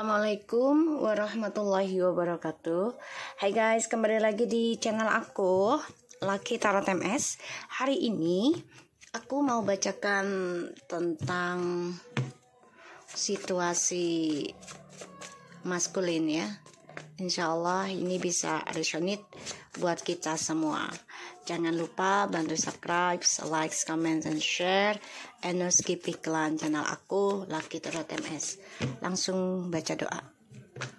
Assalamualaikum warahmatullahi wabarakatuh Hai guys, kembali lagi di channel aku Lucky Tarot MS Hari ini aku mau bacakan tentang situasi maskulin ya Insya Allah ini bisa resonate buat kita semua Jangan lupa bantu subscribe, like, comment, and share. And don't skip iklan channel aku, Lucky Tarot MS. Langsung baca doa.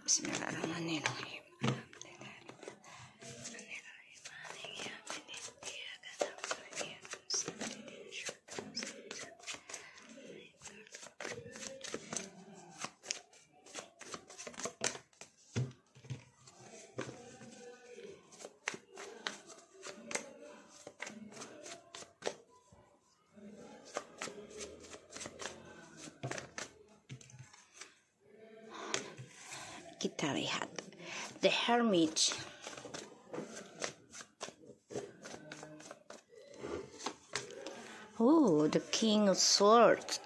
Bismillahirrahmanirrahim. Kitari hat. The hermit Oh, the King of Swords.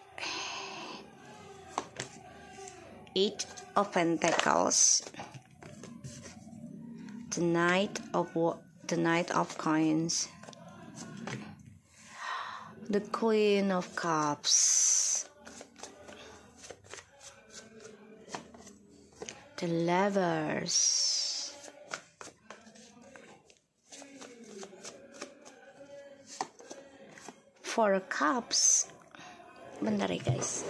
Eight of Pentacles. The Knight of the Knight of Coins. The Queen of Cups. Levers for cups. Bentar ya guys.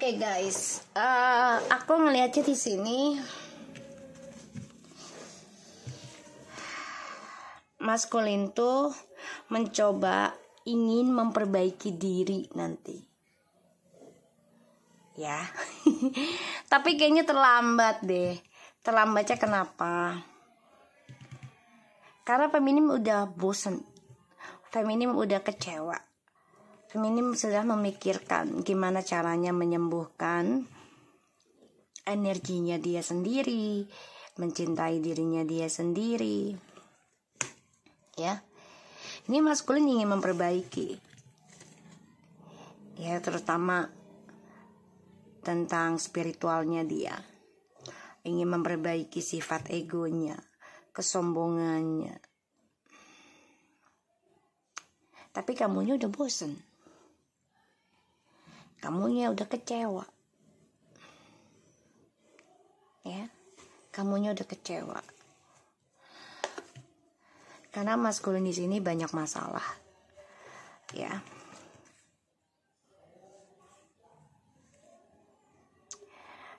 Oke okay guys, uh, aku ngelihatnya di sini maskulin tuh mencoba ingin memperbaiki diri nanti, ya. Tapi kayaknya terlambat deh. Terlambatnya kenapa? Karena feminim udah bosen, feminim udah kecewa feminim sudah memikirkan gimana caranya menyembuhkan energinya dia sendiri, mencintai dirinya dia sendiri. Ya. Ini maskulin ingin memperbaiki. Ya, terutama tentang spiritualnya dia. Ingin memperbaiki sifat egonya, kesombongannya. Tapi kamunya udah bosen kamunya udah kecewa ya kamunya udah kecewa karena maskulin di sini banyak masalah ya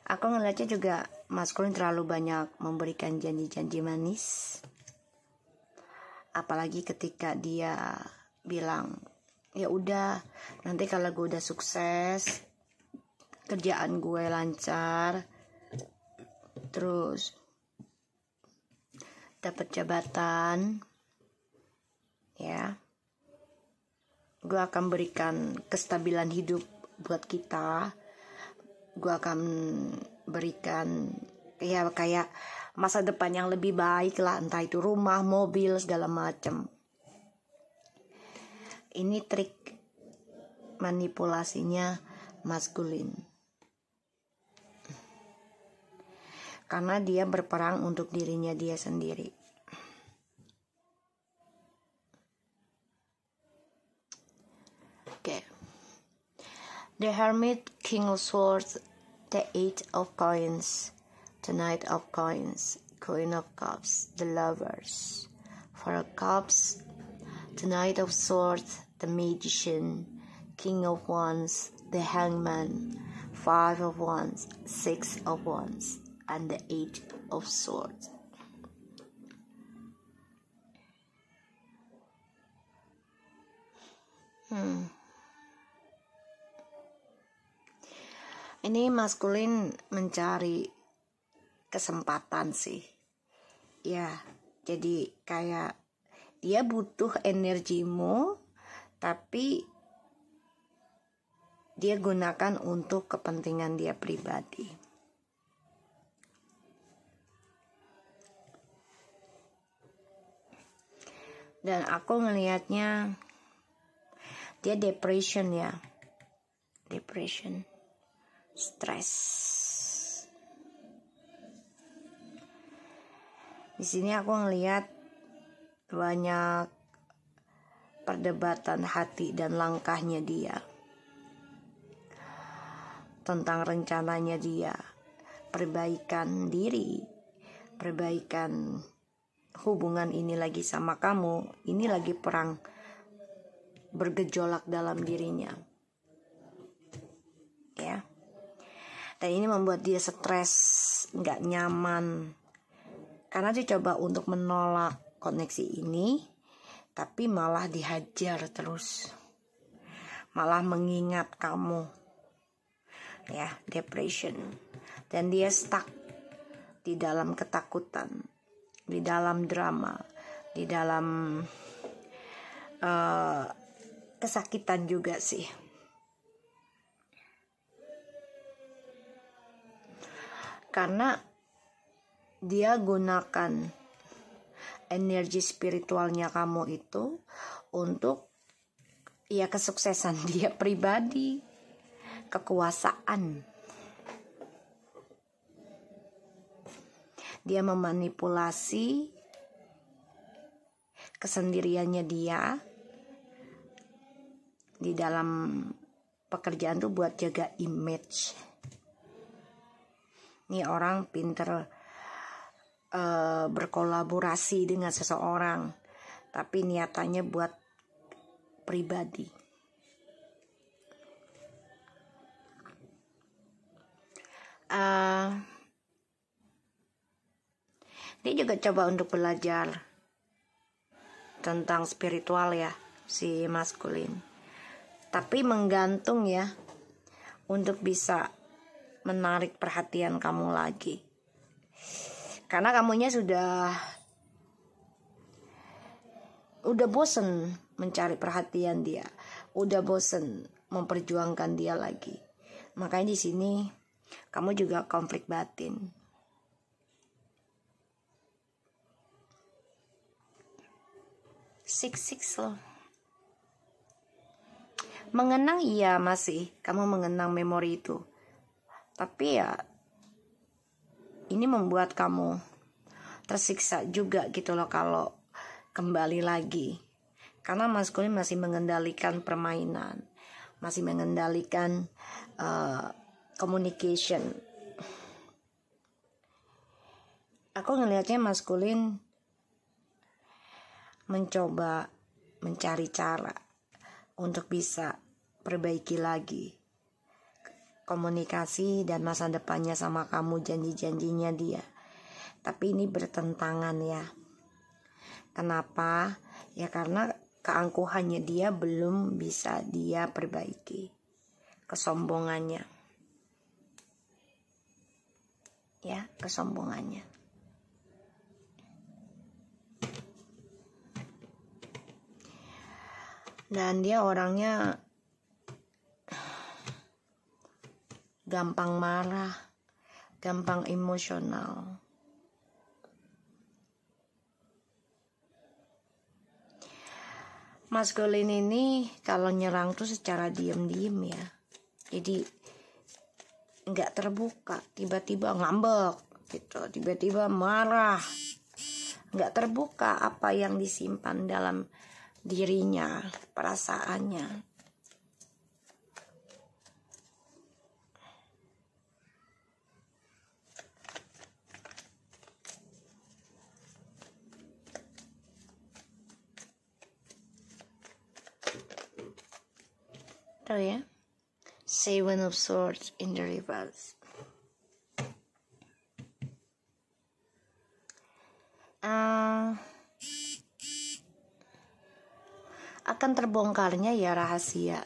aku ngeliatnya juga maskulin terlalu banyak memberikan janji-janji manis apalagi ketika dia bilang ya udah nanti kalau gue udah sukses kerjaan gue lancar terus dapat jabatan ya gue akan berikan kestabilan hidup buat kita gue akan berikan ya kayak masa depan yang lebih baik lah entah itu rumah mobil segala macem ini trik manipulasinya maskulin. Karena dia berperang untuk dirinya dia sendiri. Oke. The Hermit King of Swords, The Eight of Coins, The Knight of Coins, Queen of Cups, The Lovers, for a Cups, the Knight of Swords, the Magician, King of Wands, the Hangman, Five of Wands, Six of Wands, and the Eight of Swords. Hmm. Ini maskulin mencari kesempatan sih. Ya, jadi kayak dia butuh energimu tapi dia gunakan untuk kepentingan dia pribadi. Dan aku ngelihatnya dia depression ya. Depression. Stress. Di sini aku ngelihat banyak perdebatan hati dan langkahnya dia tentang rencananya dia, perbaikan diri, perbaikan hubungan ini lagi sama kamu, ini lagi perang bergejolak dalam dirinya. Ya. Dan ini membuat dia stres, nggak nyaman. Karena dia coba untuk menolak koneksi ini, tapi malah dihajar terus, malah mengingat kamu, ya, depression, dan dia stuck di dalam ketakutan, di dalam drama, di dalam uh, kesakitan juga sih. Karena dia gunakan energi spiritualnya kamu itu untuk ya kesuksesan dia pribadi, kekuasaan. Dia memanipulasi kesendiriannya dia di dalam pekerjaan tuh buat jaga image. Ini orang pinter Eh, berkolaborasi dengan seseorang, tapi niatannya buat pribadi. Uh, dia juga coba untuk belajar tentang spiritual ya si maskulin tapi menggantung ya untuk bisa menarik perhatian kamu lagi karena kamunya sudah udah bosen mencari perhatian dia udah bosen memperjuangkan dia lagi makanya di sini kamu juga konflik batin six six loh mengenang iya masih kamu mengenang memori itu tapi ya ini membuat kamu tersiksa juga gitu loh kalau kembali lagi karena maskulin masih mengendalikan permainan masih mengendalikan uh, communication aku ngelihatnya maskulin mencoba mencari cara untuk bisa perbaiki lagi komunikasi dan masa depannya sama kamu janji-janjinya dia tapi ini bertentangan ya kenapa ya karena keangkuhannya dia belum bisa dia perbaiki kesombongannya ya kesombongannya dan dia orangnya gampang marah, gampang emosional. maskulin ini kalau nyerang tuh secara diem-diem ya jadi nggak terbuka tiba-tiba ngambek gitu tiba-tiba marah nggak terbuka apa yang disimpan dalam dirinya perasaannya area, ya. seven of swords in the reverse. Uh, ah, akan terbongkarnya ya rahasia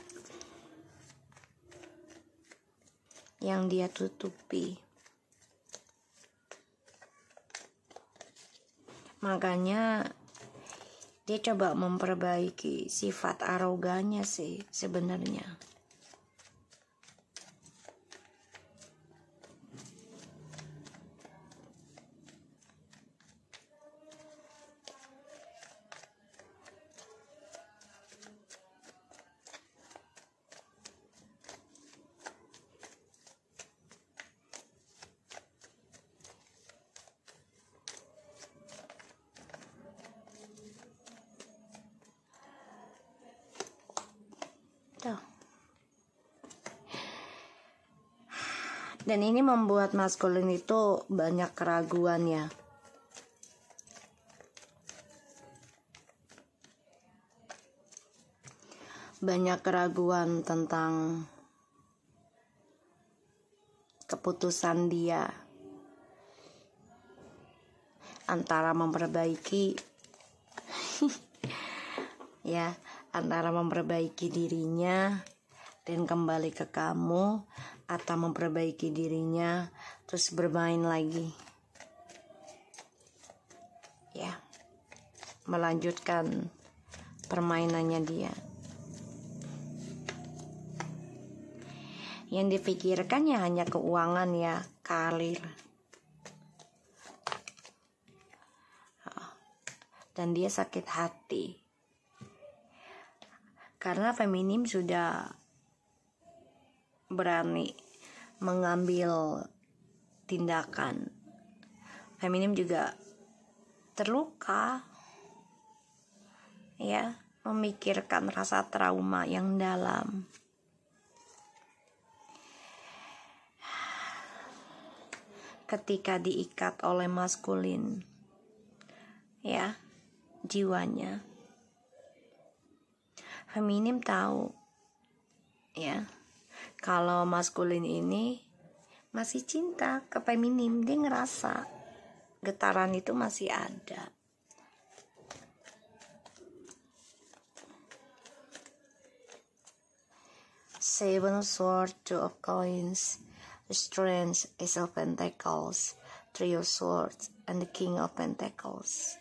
yang dia tutupi. Makanya dia coba memperbaiki sifat arogannya sih sebenarnya dan ini membuat maskulin itu banyak keraguan ya banyak keraguan tentang keputusan dia antara memperbaiki ya antara memperbaiki dirinya dan kembali ke kamu atau memperbaiki dirinya terus bermain lagi ya melanjutkan permainannya dia yang dipikirkan ya hanya keuangan ya karir ah, dan dia sakit hati karena feminim sudah berani mengambil tindakan. Feminim juga terluka ya, memikirkan rasa trauma yang dalam. Ketika diikat oleh maskulin ya, jiwanya. Feminim tahu ya kalau maskulin ini masih cinta ke feminim dia ngerasa getaran itu masih ada Seven sword, two of coins, strength is of pentacles, three of swords, and the king of pentacles.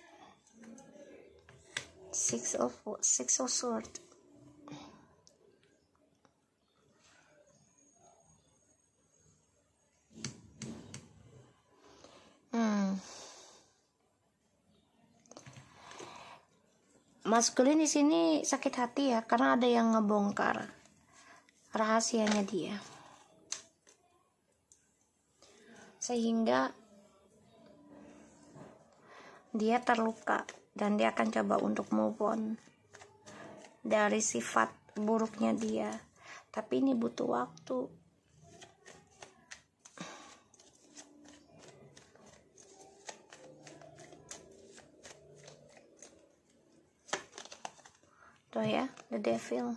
Six of six of swords, maskulin di sini sakit hati ya karena ada yang ngebongkar rahasianya dia sehingga dia terluka dan dia akan coba untuk move on dari sifat buruknya dia tapi ini butuh waktu ya the devil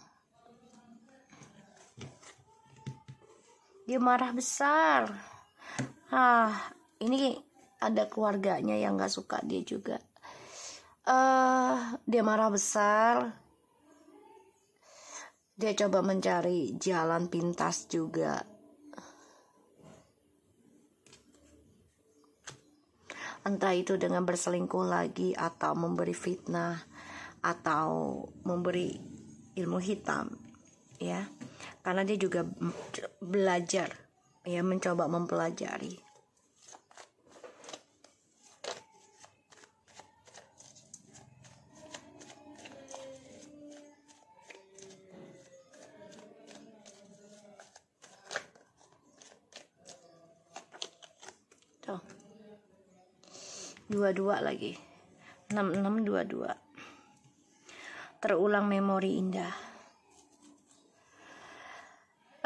dia marah besar ah ini ada keluarganya yang nggak suka dia juga uh, dia marah besar dia coba mencari jalan pintas juga. Entah itu dengan berselingkuh lagi atau memberi fitnah atau memberi ilmu hitam ya karena dia juga belajar ya mencoba mempelajari dua dua lagi enam enam dua dua terulang memori indah.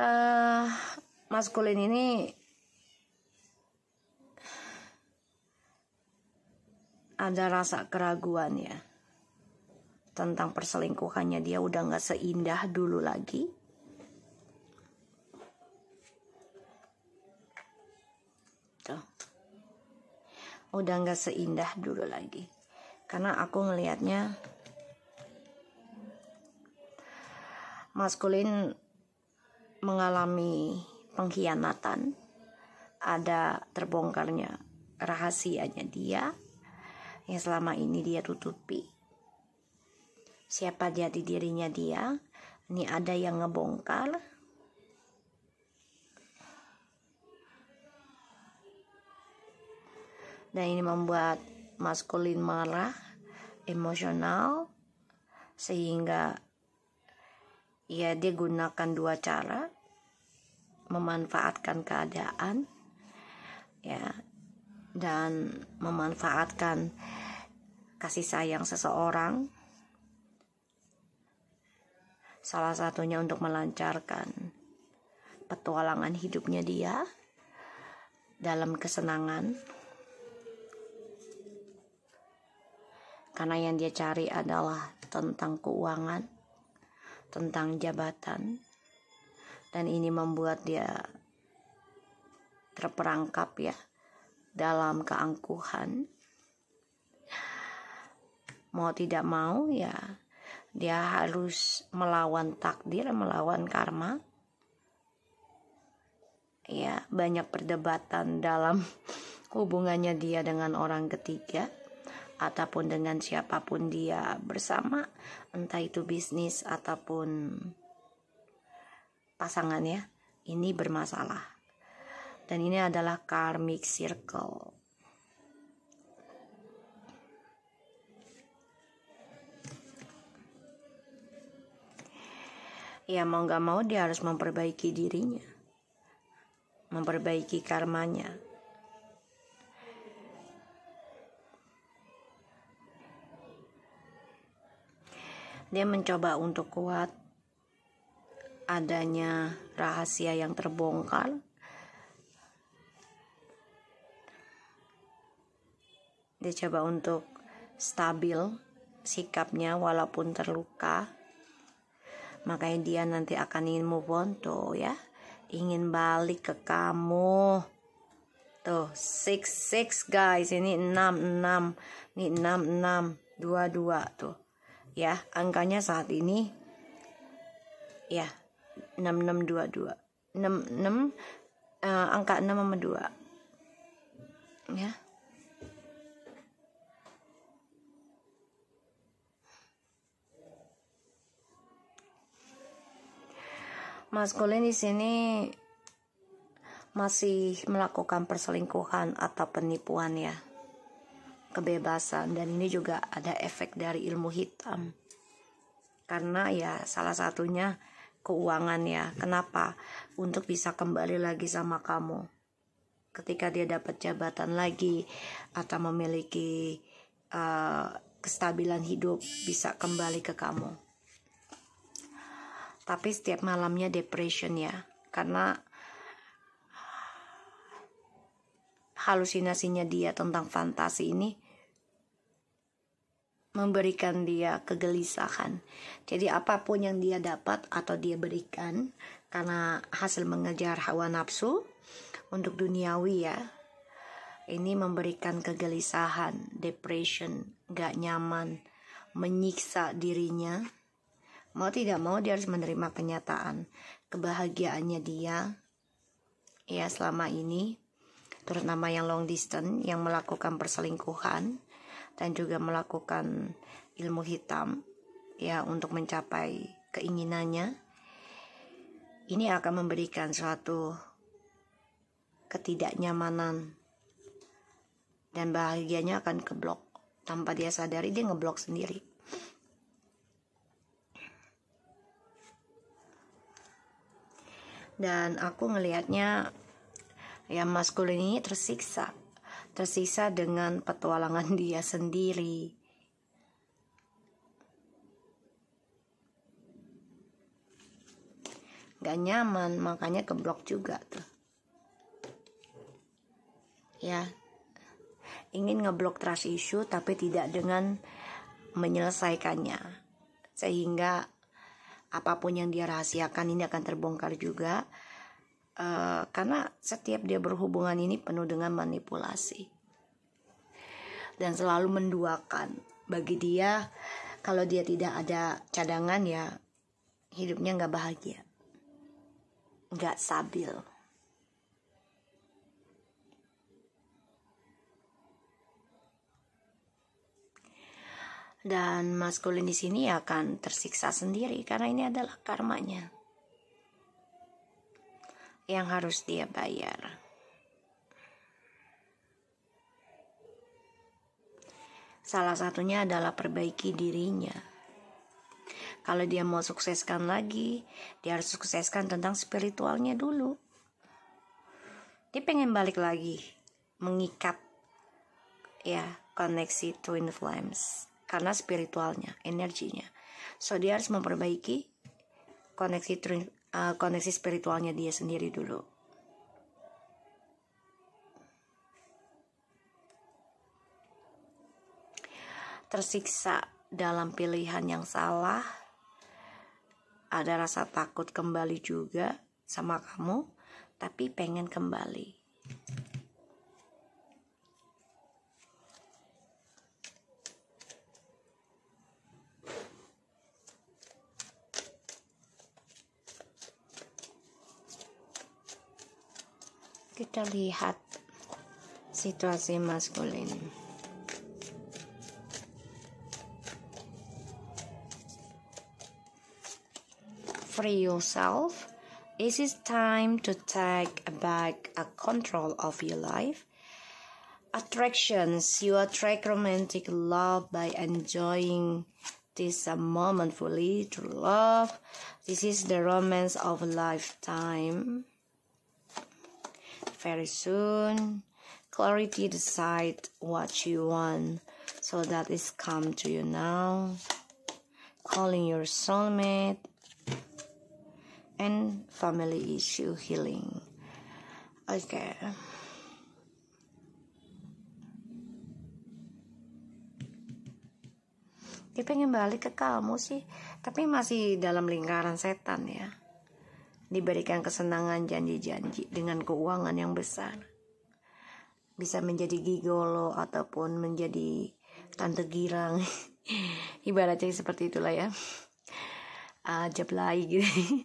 Uh, maskulin ini ada rasa keraguan ya tentang perselingkuhannya dia udah nggak seindah dulu lagi tuh udah nggak seindah dulu lagi karena aku ngelihatnya maskulin mengalami pengkhianatan, ada terbongkarnya rahasianya dia yang selama ini dia tutupi. Siapa jadi dirinya dia? Ini ada yang ngebongkar. Dan ini membuat maskulin marah, emosional, sehingga ya dia gunakan dua cara memanfaatkan keadaan ya dan memanfaatkan kasih sayang seseorang salah satunya untuk melancarkan petualangan hidupnya dia dalam kesenangan karena yang dia cari adalah tentang keuangan tentang jabatan dan ini membuat dia terperangkap ya dalam keangkuhan mau tidak mau ya dia harus melawan takdir melawan karma ya banyak perdebatan dalam hubungannya dia dengan orang ketiga ataupun dengan siapapun dia bersama entah itu bisnis ataupun pasangannya ini bermasalah dan ini adalah karmic circle ya mau gak mau dia harus memperbaiki dirinya memperbaiki karmanya Dia mencoba untuk kuat adanya rahasia yang terbongkar. Dia coba untuk stabil sikapnya walaupun terluka. Makanya dia nanti akan ingin move on tuh ya. Ingin balik ke kamu. Tuh, six six guys, ini enam enam, Ini enam enam, dua dua tuh ya angkanya saat ini ya 6622 66 uh, angka 6 sama 2 ya maskulin di sini masih melakukan perselingkuhan atau penipuan ya kebebasan dan ini juga ada efek dari ilmu hitam karena ya salah satunya keuangan ya kenapa untuk bisa kembali lagi sama kamu ketika dia dapat jabatan lagi atau memiliki uh, kestabilan hidup bisa kembali ke kamu tapi setiap malamnya depression ya karena halusinasinya dia tentang fantasi ini memberikan dia kegelisahan. Jadi apapun yang dia dapat atau dia berikan karena hasil mengejar hawa nafsu untuk duniawi ya. Ini memberikan kegelisahan, depression, gak nyaman, menyiksa dirinya. Mau tidak mau dia harus menerima kenyataan kebahagiaannya dia ya selama ini terutama yang long distance yang melakukan perselingkuhan dan juga melakukan ilmu hitam ya untuk mencapai keinginannya ini akan memberikan suatu ketidaknyamanan dan bahagianya akan keblok tanpa dia sadari dia ngeblok sendiri dan aku ngelihatnya yang maskulin ini tersiksa tersiksa dengan petualangan dia sendiri gak nyaman makanya keblok juga tuh ya ingin ngeblok trust issue tapi tidak dengan menyelesaikannya sehingga apapun yang dia rahasiakan ini akan terbongkar juga Eh, karena setiap dia berhubungan ini penuh dengan manipulasi dan selalu menduakan bagi dia kalau dia tidak ada cadangan ya hidupnya nggak bahagia nggak stabil dan maskulin di sini akan tersiksa sendiri karena ini adalah karmanya yang harus dia bayar. Salah satunya adalah perbaiki dirinya. Kalau dia mau sukseskan lagi, dia harus sukseskan tentang spiritualnya dulu. Dia pengen balik lagi, mengikat ya koneksi twin flames karena spiritualnya, energinya. So dia harus memperbaiki koneksi twin, uh, koneksi spiritualnya dia sendiri dulu. Tersiksa dalam pilihan yang salah, ada rasa takut kembali juga sama kamu, tapi pengen kembali. terlihat situasi maskulin. Free yourself. It is time to take back a control of your life. Attractions. You attract romantic love by enjoying this uh, moment fully through love. This is the romance of a lifetime. very soon. Clarity decide what you want, so that is come to you now. Calling your soulmate and family issue healing. Okay. Dia pengen balik ke kamu sih, tapi masih dalam lingkaran setan ya diberikan kesenangan janji-janji dengan keuangan yang besar. Bisa menjadi gigolo ataupun menjadi tante girang. Ibaratnya seperti itulah ya. Ajab ah, lagi gitu.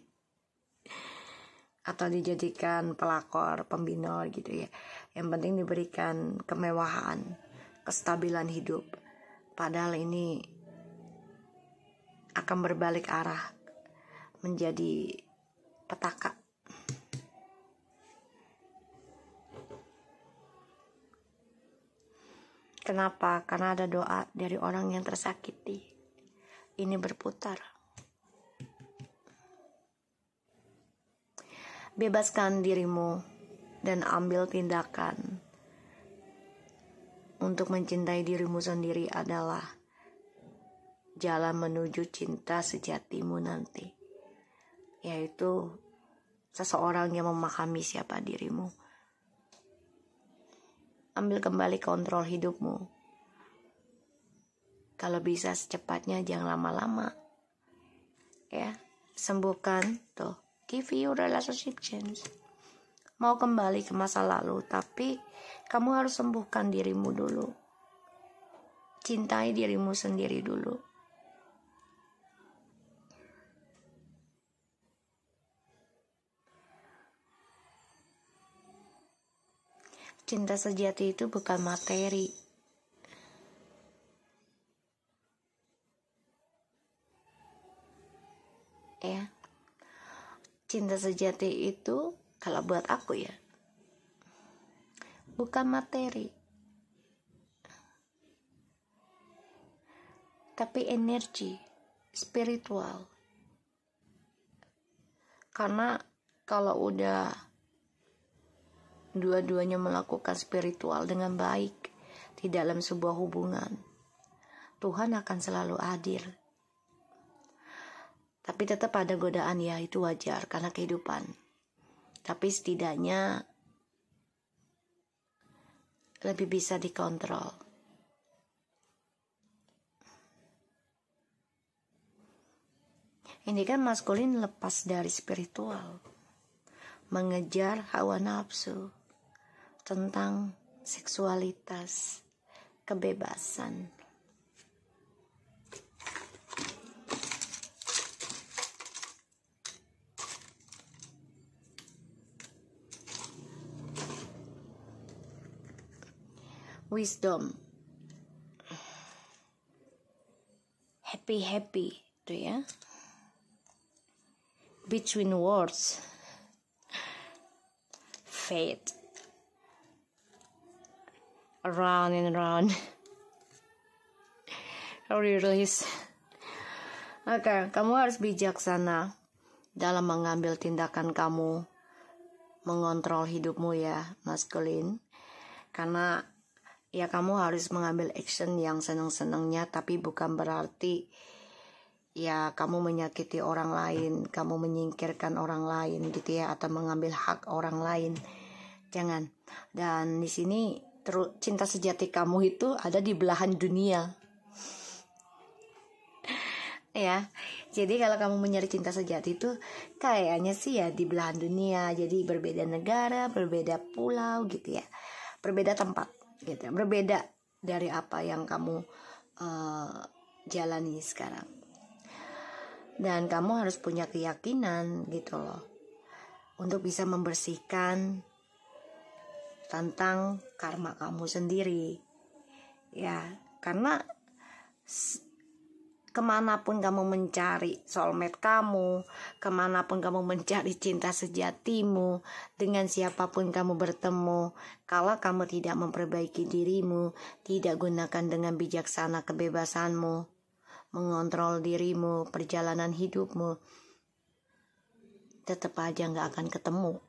Atau dijadikan pelakor, pembina gitu ya. Yang penting diberikan kemewahan, kestabilan hidup. Padahal ini akan berbalik arah menjadi petaka Kenapa? Karena ada doa dari orang yang tersakiti. Ini berputar. Bebaskan dirimu dan ambil tindakan. Untuk mencintai dirimu sendiri adalah jalan menuju cinta sejatimu nanti yaitu seseorang yang memahami siapa dirimu. Ambil kembali kontrol hidupmu. Kalau bisa secepatnya jangan lama-lama. Ya, sembuhkan tuh. Give you relationship change. Mau kembali ke masa lalu, tapi kamu harus sembuhkan dirimu dulu. Cintai dirimu sendiri dulu. Cinta sejati itu bukan materi. Ya. Cinta sejati itu kalau buat aku ya. Bukan materi. Tapi energi spiritual. Karena kalau udah dua-duanya melakukan spiritual dengan baik di dalam sebuah hubungan, Tuhan akan selalu hadir. Tapi tetap ada godaan ya, itu wajar karena kehidupan. Tapi setidaknya lebih bisa dikontrol. Ini kan maskulin lepas dari spiritual, mengejar hawa nafsu, tentang seksualitas, kebebasan. Wisdom. Happy happy tuh ya. Between words. Faith around and around release oke kamu harus bijaksana dalam mengambil tindakan kamu mengontrol hidupmu ya maskulin karena ya kamu harus mengambil action yang seneng-senengnya tapi bukan berarti ya kamu menyakiti orang lain, kamu menyingkirkan orang lain gitu ya atau mengambil hak orang lain. Jangan. Dan di sini Terus cinta sejati kamu itu ada di belahan dunia. ya. Jadi kalau kamu mencari cinta sejati itu kayaknya sih ya di belahan dunia. Jadi berbeda negara, berbeda pulau gitu ya. Berbeda tempat gitu. Ya. Berbeda dari apa yang kamu uh, jalani sekarang. Dan kamu harus punya keyakinan gitu loh. Untuk bisa membersihkan tentang karma kamu sendiri ya karena kemanapun kamu mencari soulmate kamu kemanapun kamu mencari cinta sejatimu dengan siapapun kamu bertemu kalau kamu tidak memperbaiki dirimu tidak gunakan dengan bijaksana kebebasanmu mengontrol dirimu perjalanan hidupmu tetap aja nggak akan ketemu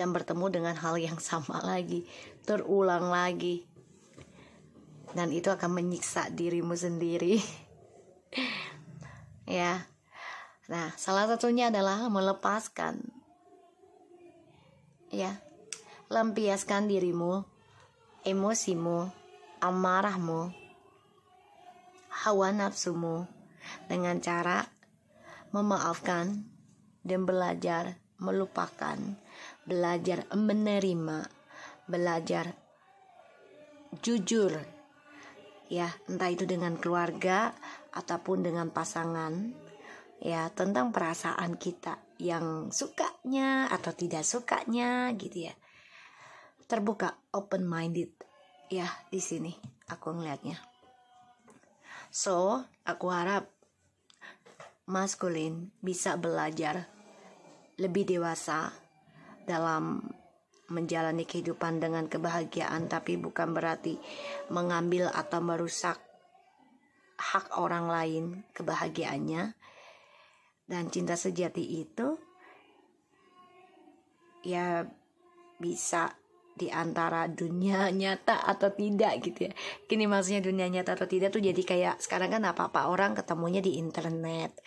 dan bertemu dengan hal yang sama lagi, terulang lagi. Dan itu akan menyiksa dirimu sendiri. ya. Nah, salah satunya adalah melepaskan. Ya. Lempiaskan dirimu, emosimu, amarahmu, hawa nafsumu dengan cara memaafkan dan belajar melupakan, belajar menerima, belajar jujur. Ya, entah itu dengan keluarga ataupun dengan pasangan. Ya, tentang perasaan kita yang sukanya atau tidak sukanya gitu ya. Terbuka, open minded. Ya, di sini aku ngelihatnya. So, aku harap maskulin bisa belajar lebih dewasa dalam menjalani kehidupan dengan kebahagiaan, tapi bukan berarti mengambil atau merusak hak orang lain kebahagiaannya. Dan cinta sejati itu ya bisa di antara dunia nyata atau tidak gitu ya. kini maksudnya dunia nyata atau tidak tuh jadi kayak sekarang kan apa-apa orang ketemunya di internet.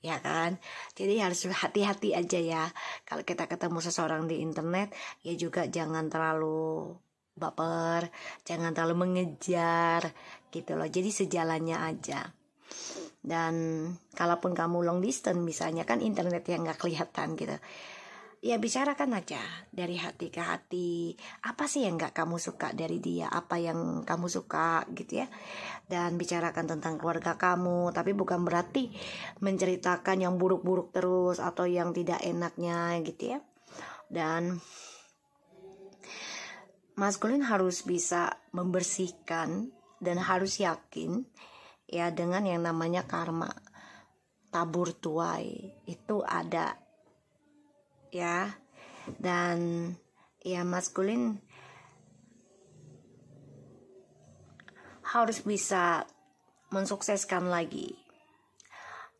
Ya kan, jadi harus hati-hati aja ya. Kalau kita ketemu seseorang di internet, ya juga jangan terlalu baper, jangan terlalu mengejar gitu loh. Jadi sejalannya aja dan kalaupun kamu long distance misalnya kan internet yang nggak kelihatan gitu ya bicarakan aja dari hati ke hati apa sih yang nggak kamu suka dari dia apa yang kamu suka gitu ya dan bicarakan tentang keluarga kamu tapi bukan berarti menceritakan yang buruk-buruk terus atau yang tidak enaknya gitu ya dan maskulin harus bisa membersihkan dan harus yakin ya dengan yang namanya karma tabur tuai itu ada ya dan ya maskulin harus bisa mensukseskan lagi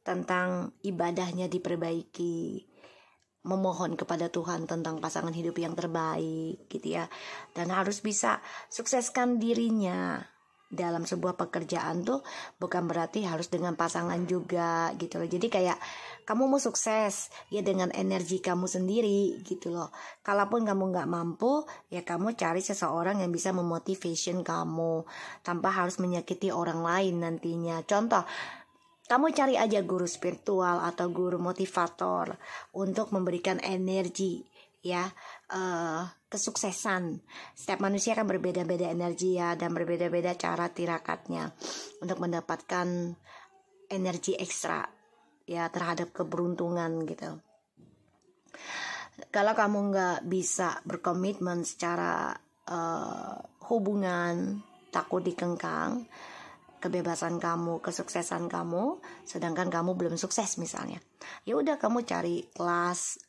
tentang ibadahnya diperbaiki memohon kepada Tuhan tentang pasangan hidup yang terbaik gitu ya dan harus bisa sukseskan dirinya dalam sebuah pekerjaan tuh bukan berarti harus dengan pasangan juga gitu loh. Jadi kayak kamu mau sukses ya dengan energi kamu sendiri gitu loh. Kalaupun kamu nggak mampu ya kamu cari seseorang yang bisa memotivation kamu tanpa harus menyakiti orang lain nantinya. Contoh kamu cari aja guru spiritual atau guru motivator untuk memberikan energi ya uh, kesuksesan. Setiap manusia kan berbeda-beda energi ya dan berbeda-beda cara tirakatnya untuk mendapatkan energi ekstra ya terhadap keberuntungan gitu. Kalau kamu nggak bisa berkomitmen secara uh, hubungan, takut dikengkang, kebebasan kamu, kesuksesan kamu, sedangkan kamu belum sukses misalnya. Ya udah kamu cari kelas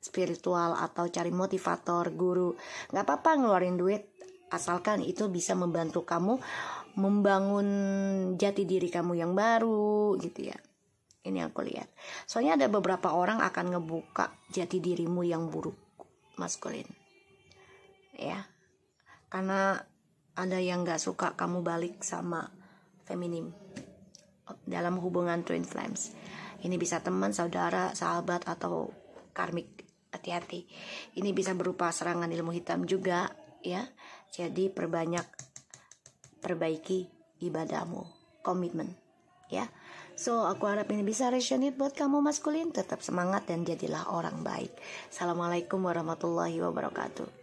spiritual atau cari motivator, guru. nggak apa-apa ngeluarin duit asalkan itu bisa membantu kamu membangun jati diri kamu yang baru gitu ya. Ini aku lihat. Soalnya ada beberapa orang akan ngebuka jati dirimu yang buruk, maskulin. Ya. Karena ada yang gak suka kamu balik sama feminim dalam hubungan twin flames. Ini bisa teman, saudara, sahabat, atau karmik hati-hati ini bisa berupa serangan ilmu hitam juga ya jadi perbanyak perbaiki ibadahmu komitmen ya so aku harap ini bisa resonate buat kamu maskulin tetap semangat dan jadilah orang baik assalamualaikum warahmatullahi wabarakatuh